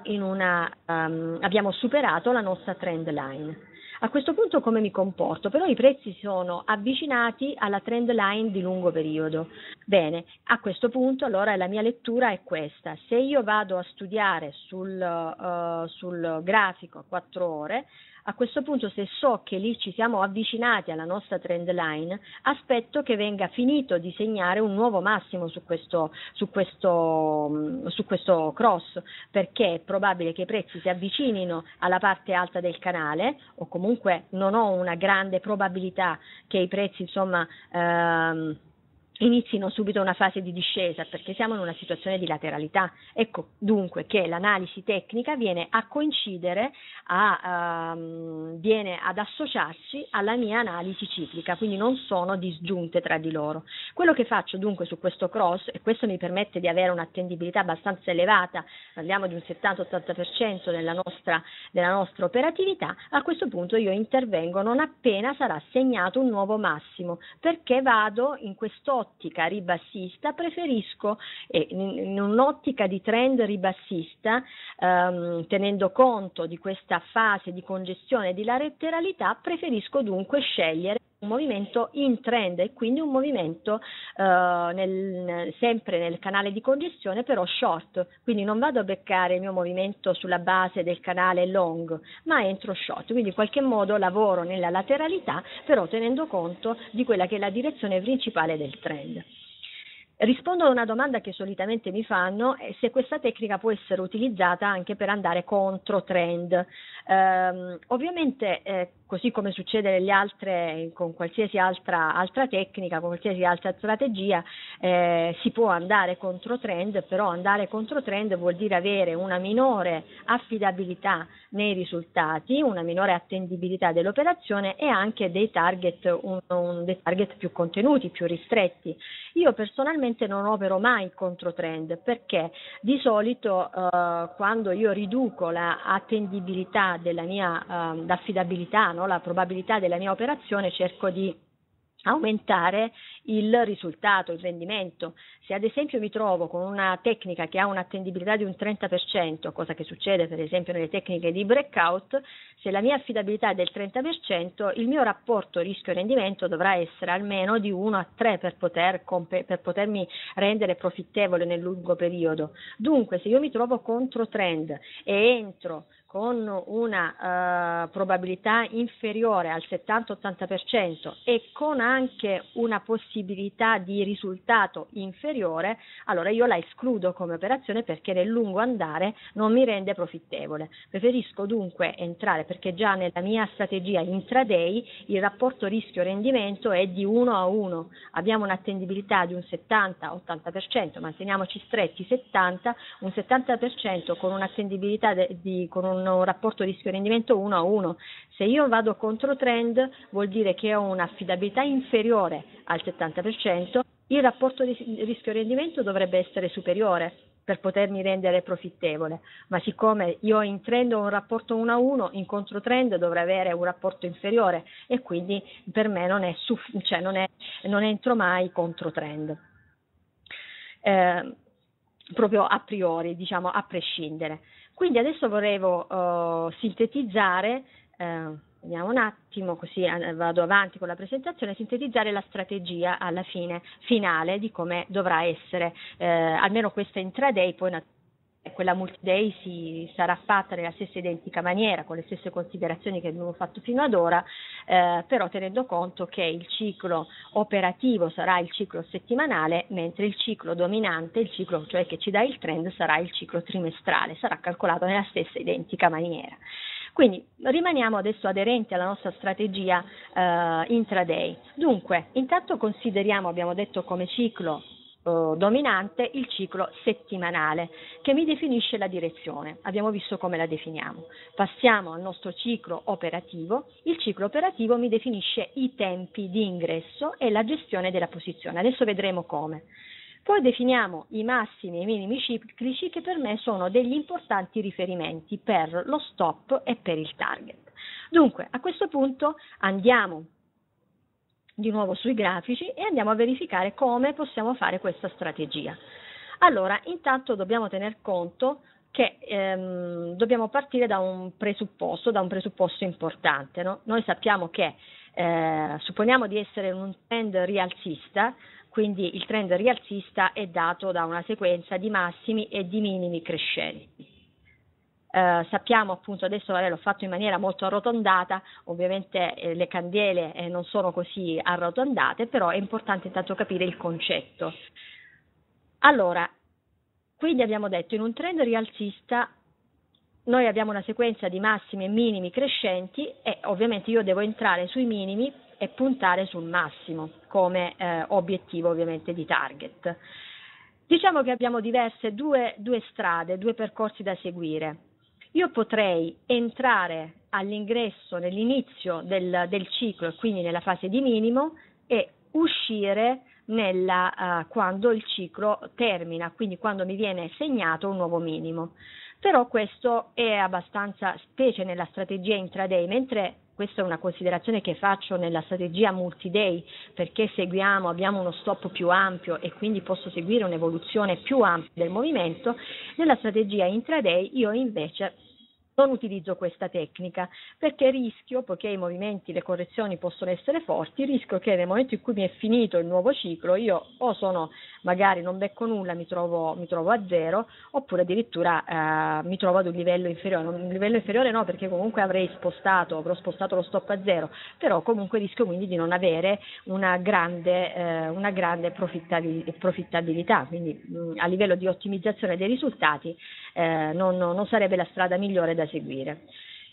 una, um, abbiamo superato la nostra trend line. A questo punto come mi comporto? Però i prezzi sono avvicinati alla trend line di lungo periodo. Bene, a questo punto allora la mia lettura è questa. Se io vado a studiare sul, uh, sul grafico a 4 ore, a questo punto se so che lì ci siamo avvicinati alla nostra trend line, aspetto che venga finito di segnare un nuovo massimo su questo, su questo, mm, su questo cross, perché è probabile che i prezzi si avvicinino alla parte alta del canale o comunque non ho una grande probabilità che i prezzi insomma ehm, inizino subito una fase di discesa perché siamo in una situazione di lateralità. Ecco dunque che l'analisi tecnica viene a coincidere, a, ehm, viene ad associarsi alla mia analisi ciclica, quindi non sono disgiunte tra di loro. Quello che faccio dunque su questo cross, e questo mi permette di avere un'attendibilità abbastanza elevata, parliamo di un 70-80% della nostra, della nostra operatività, a questo punto io intervengo non appena sarà segnato un nuovo massimo perché vado in quest'ottica un'ottica ribassista, preferisco eh, in un'ottica di trend ribassista, ehm, tenendo conto di questa fase di congestione e di lateralità, preferisco dunque scegliere un movimento in trend e quindi un movimento eh, nel, sempre nel canale di congestione però short, quindi non vado a beccare il mio movimento sulla base del canale long ma entro short, quindi in qualche modo lavoro nella lateralità però tenendo conto di quella che è la direzione principale del trend. Rispondo a una domanda che solitamente mi fanno, eh, se questa tecnica può essere utilizzata anche per andare contro trend. Eh, ovviamente eh, così come succede altre, con qualsiasi altra, altra, tecnica, con qualsiasi altra strategia, eh, si può andare contro trend, però andare contro trend vuol dire avere una minore affidabilità nei risultati, una minore attendibilità dell'operazione e anche dei target, un, un, dei target più contenuti, più ristretti. Io personalmente non opero mai contro trend perché di solito eh, quando io riduco l'attendibilità la della mia eh, affidabilità mano la probabilità della mia operazione cerco di aumentare il risultato, il rendimento. Se ad esempio mi trovo con una tecnica che ha un'attendibilità di un 30%, cosa che succede per esempio nelle tecniche di breakout, se la mia affidabilità è del 30%, il mio rapporto rischio-rendimento dovrà essere almeno di 1 a 3 per, poter per potermi rendere profittevole nel lungo periodo. Dunque, se io mi trovo contro trend e entro con una eh, probabilità inferiore al 70-80% e con anche una possibilità di risultato inferiore, allora io la escludo come operazione perché nel lungo andare non mi rende profittevole. Preferisco dunque entrare perché già nella mia strategia intraday il rapporto rischio-rendimento è di 1 a 1. Abbiamo un'attendibilità di un 70-80%, manteniamoci stretti 70, un 70% con un'attendibilità de, di, con un un rapporto rischio-rendimento 1 a 1. Se io vado contro trend vuol dire che ho un'affidabilità inferiore al 70%, il rapporto rischio-rendimento dovrebbe essere superiore per potermi rendere profittevole, ma siccome io in trend ho un rapporto 1 a 1, in controtrend dovrei avere un rapporto inferiore e quindi per me non, è suff- cioè non, è, non entro mai controtrend. Eh, proprio a priori, diciamo a prescindere. Quindi adesso volevo uh, eh, sintetizzare, uh, vediamo un attimo, così eh, vado avanti con la presentazione, sintetizzare la strategia alla fine finale di come dovrà essere, eh, almeno questa intraday, poi naturalmente quella multi-day si sarà fatta nella stessa identica maniera, con le stesse considerazioni che abbiamo fatto fino ad ora, eh, però tenendo conto che il ciclo operativo sarà il ciclo settimanale, mentre il ciclo dominante, il ciclo cioè che ci dà il trend, sarà il ciclo trimestrale, sarà calcolato nella stessa identica maniera. Quindi rimaniamo adesso aderenti alla nostra strategia eh, intraday. Dunque, intanto consideriamo, abbiamo detto come ciclo eh, dominante il ciclo settimanale che mi definisce la direzione. Abbiamo visto come la definiamo. Passiamo al nostro ciclo operativo. Il ciclo operativo mi definisce i tempi di ingresso e la gestione della posizione. Adesso vedremo come. Poi definiamo i massimi e i minimi ciclici che per me sono degli importanti riferimenti per lo stop e per il target. Dunque, a questo punto andiamo di nuovo sui grafici e andiamo a verificare come possiamo fare questa strategia. Allora, intanto dobbiamo tener conto che ehm, dobbiamo partire da un presupposto, da un presupposto importante. No? Noi sappiamo che eh, supponiamo di essere in un trend rialzista, quindi il trend rialzista è dato da una sequenza di massimi e di minimi crescenti eh, sappiamo appunto adesso vabbè, l'ho fatto in maniera molto arrotondata, ovviamente eh, le candele eh, non sono così arrotondate, però è importante intanto capire il concetto. Allora, quindi abbiamo detto in un trend rialzista noi abbiamo una sequenza di massimi e minimi crescenti e ovviamente io devo entrare sui minimi e puntare sul massimo come eh, obiettivo ovviamente di target. Diciamo che abbiamo diverse due, due strade, due percorsi da seguire io potrei entrare all'ingresso, nell'inizio del, del ciclo, quindi nella fase di minimo, e uscire nella, uh, quando il ciclo termina, quindi quando mi viene segnato un nuovo minimo. Però questo è abbastanza specie nella strategia intraday, mentre questa è una considerazione che faccio nella strategia multi-day, perché seguiamo, abbiamo uno stop più ampio e quindi posso seguire un'evoluzione più ampia del movimento, nella strategia intraday io invece non utilizzo questa tecnica perché rischio, poiché i movimenti, le correzioni possono essere forti, rischio che nel momento in cui mi è finito il nuovo ciclo io o sono magari non becco nulla, mi trovo, mi trovo a zero, oppure addirittura eh, mi trovo ad un livello inferiore. Un livello inferiore no, perché comunque avrei spostato, avrò spostato lo stop a zero, però comunque rischio quindi di non avere una grande, eh, una grande profittabilità. Quindi mh, mm, a livello di ottimizzazione dei risultati eh, non, non sarebbe la strada migliore da da seguire.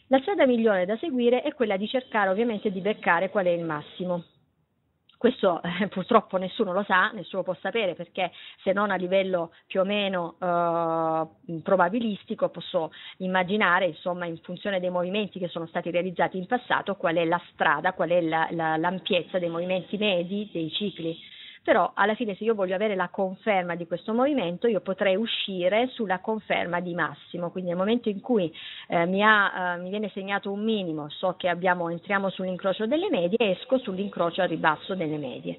La strada migliore da seguire è quella di cercare ovviamente di beccare qual è il massimo. Questo eh, purtroppo nessuno lo sa, nessuno può sapere perché se non a livello più o meno eh, probabilistico posso immaginare, insomma, in funzione dei movimenti che sono stati realizzati in passato, qual è la strada, qual è la, la, l'ampiezza dei movimenti medi, dei cicli però alla fine se io voglio avere la conferma di questo movimento io potrei uscire sulla conferma di massimo, quindi nel momento in cui eh, mi, ha, eh, mi, viene segnato un minimo, so che abbiamo, entriamo sull'incrocio delle medie esco sull'incrocio a ribasso delle medie.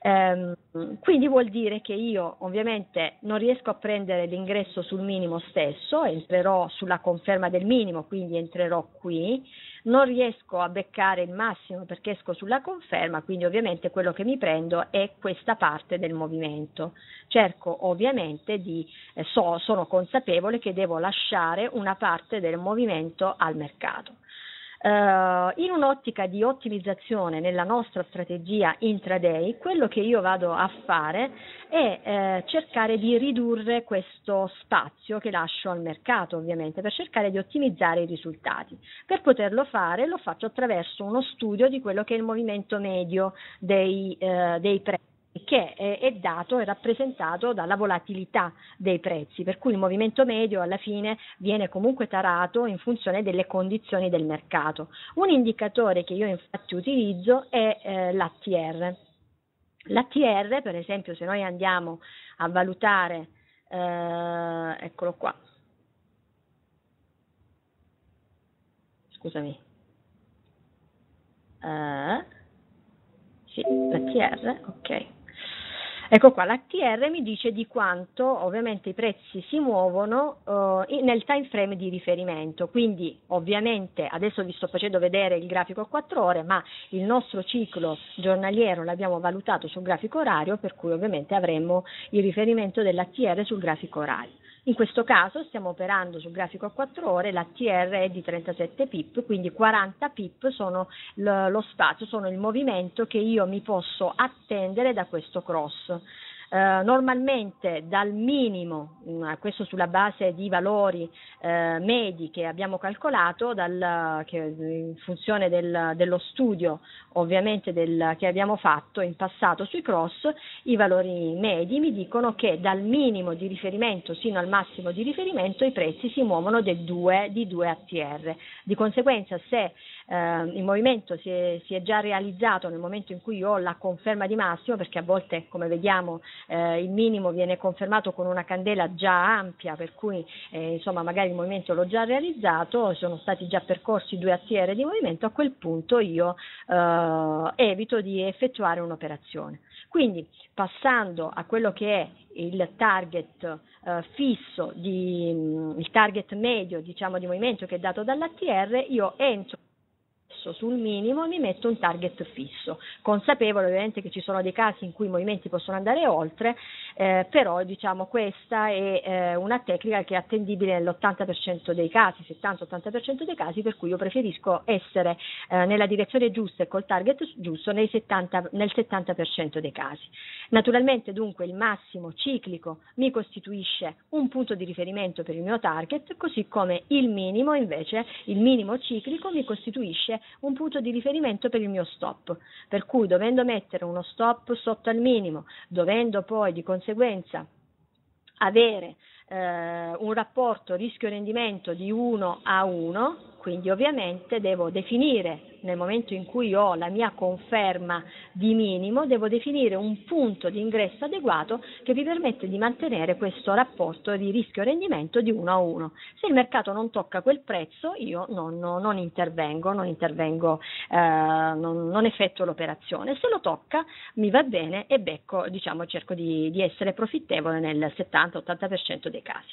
Ehm, quindi vuol dire che io ovviamente non riesco a prendere l'ingresso sul minimo stesso, entrerò sulla conferma del minimo, quindi entrerò qui, non riesco a beccare il massimo perché esco sulla conferma, quindi ovviamente quello che mi prendo è questa parte del movimento. Cerco ovviamente di, eh, so, sono consapevole che devo lasciare una parte del movimento al mercato. Eh, in un'ottica di ottimizzazione nella nostra strategia intraday, quello che io vado a fare è eh, cercare di ridurre questo spazio che lascio al mercato, ovviamente, per cercare di ottimizzare i risultati. Per poterlo fare lo faccio attraverso uno studio di quello che è il movimento medio dei, eh, dei prezzi che è, dato e rappresentato dalla volatilità dei prezzi, per cui il movimento medio alla fine viene comunque tarato in funzione delle condizioni del mercato. Un indicatore che io infatti utilizzo è eh, l'ATR. L'ATR, per esempio, se noi andiamo a valutare, eh, eccolo qua, scusami, eh, sì, l'ATR, ok. Ecco qua, l'ATR mi dice di quanto ovviamente i prezzi si muovono eh, nel time frame di riferimento, quindi ovviamente adesso vi sto facendo vedere il grafico a 4 ore, ma il nostro ciclo giornaliero l'abbiamo valutato sul grafico orario, per cui ovviamente avremo il riferimento dell'ATR sul grafico orario. In questo caso stiamo operando sul grafico a 4 ore, la TR è di 37 pip, quindi 40 pip sono lo spazio, sono il movimento che io mi posso attendere da questo cross. Eh, normalmente dal minimo, mh, mm, eh, questo sulla base di valori eh, medi che abbiamo calcolato, dal, che, in funzione del, dello studio ovviamente del, che abbiamo fatto in passato sui cross, i valori medi mi dicono che dal minimo di riferimento sino al massimo di riferimento i prezzi si muovono 2, di 2 ATR. Di conseguenza se eh, il movimento si è, si è già realizzato nel momento in cui ho la conferma di massimo, perché a volte come vediamo eh, il minimo viene confermato con una candela già ampia, per cui eh, insomma magari il movimento l'ho già realizzato, sono stati già percorsi due attiere di movimento, a quel punto io eh, evito di effettuare un'operazione. Quindi passando a quello che è il target eh, fisso, di, mm, il target medio diciamo, di movimento che è dato dall'ATR, io entro basso sul minimo e mi metto un target fisso, consapevole ovviamente che ci sono dei casi in cui i movimenti possono andare oltre, eh, però diciamo questa è eh, una tecnica che è attendibile nell'80% dei casi, 70-80% dei casi, per cui io preferisco essere eh, nella direzione giusta e col target giusto 70, nel 70% dei casi. Naturalmente dunque il massimo ciclico mi costituisce un punto di riferimento per il mio target, così come il minimo invece, il minimo ciclico mi costituisce un punto di riferimento per il mio stop, per cui dovendo mettere uno stop sotto al minimo, dovendo poi di conseguenza avere eh, un rapporto rischio-rendimento di 1 a 1, quindi ovviamente devo definire, nel momento in cui ho la mia conferma di minimo, devo definire un punto di ingresso adeguato che vi permette di mantenere questo rapporto di rischio-rendimento di 1 a 1. Se il mercato non tocca quel prezzo, io non, non, non intervengo, non, intervengo eh, non, effettuo l'operazione. Se lo tocca, mi va bene e becco, diciamo, cerco di, di essere profittevole nel 70-80% dei casi.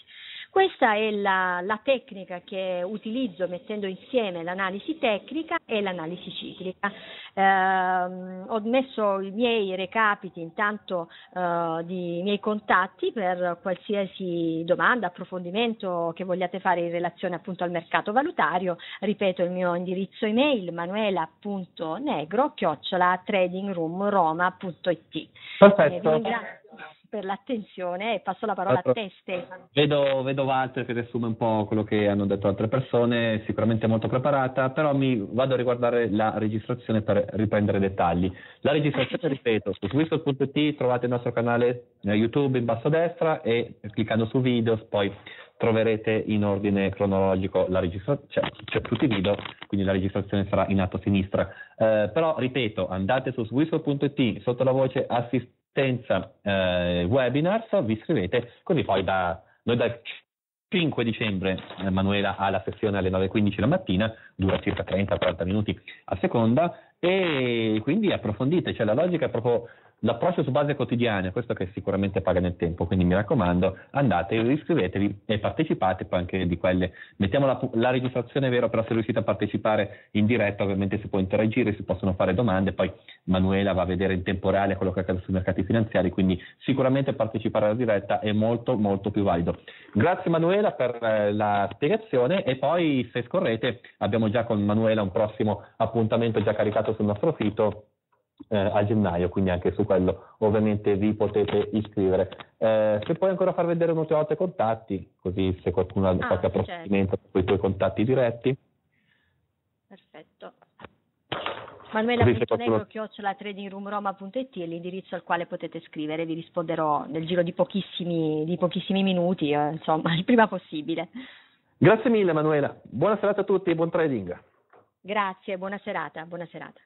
Questa è la, la, tecnica che utilizzo mettendo insieme l'analisi tecnica e l'analisi ciclica. Eh, ho messo i miei recapiti intanto eh, di miei contatti per qualsiasi domanda, approfondimento che vogliate fare in relazione appunto al mercato valutario. Ripeto il mio indirizzo email manuela.negro chiocciola tradingroomroma.it. Perfetto per l'attenzione e passo la parola allora, a te Stefano. Vedo, vedo Walter che riassume un po' quello che hanno detto altre persone, sicuramente molto preparata, però mi vado a riguardare la registrazione per riprendere dettagli. La registrazione, ripeto, su whistle.it trovate il nostro canale eh, YouTube in basso a destra e cliccando su video poi troverete in ordine cronologico la registrazione, cioè, cioè, tutti i video, quindi la registrazione sarà in alto a sinistra. Eh, però ripeto, andate su whistle.it sotto la voce assist assistenza eh, webinars, vi iscrivete, così poi da, noi dal 5 dicembre Emanuela eh, ha la sessione alle 9.15 la mattina, dura circa 30-40 minuti a seconda, e quindi approfondite, cioè la logica è proprio l'approccio su base quotidiana, questo che sicuramente paga nel tempo, quindi mi raccomando andate, iscrivetevi e partecipate poi anche di quelle. Mettiamo la, la registrazione, è vero, però se riuscite a partecipare in diretta ovviamente si può interagire, si possono fare domande, poi Manuela va a vedere in tempo reale quello che accade sui mercati finanziari, quindi sicuramente partecipare alla diretta è molto molto più valido. Grazie Manuela per eh, la spiegazione e poi se scorrete abbiamo già con Manuela un prossimo appuntamento già caricato sul nostro sito eh, a gennaio, quindi anche su quello ovviamente vi potete iscrivere. Eh, se puoi ancora far vedere un'ultima volta i contatti, così se qualcuno ha ah, qualche certo. approfondimento certo. con i tuoi contatti diretti. Perfetto. Manuela.negro.tradingroomroma.it è l'indirizzo al quale potete scrivere, vi risponderò nel giro di pochissimi, di pochissimi minuti, eh, insomma, il prima possibile. Grazie mille Manuela, buona serata a tutti e buon trading. Grazie, buona serata, buona serata.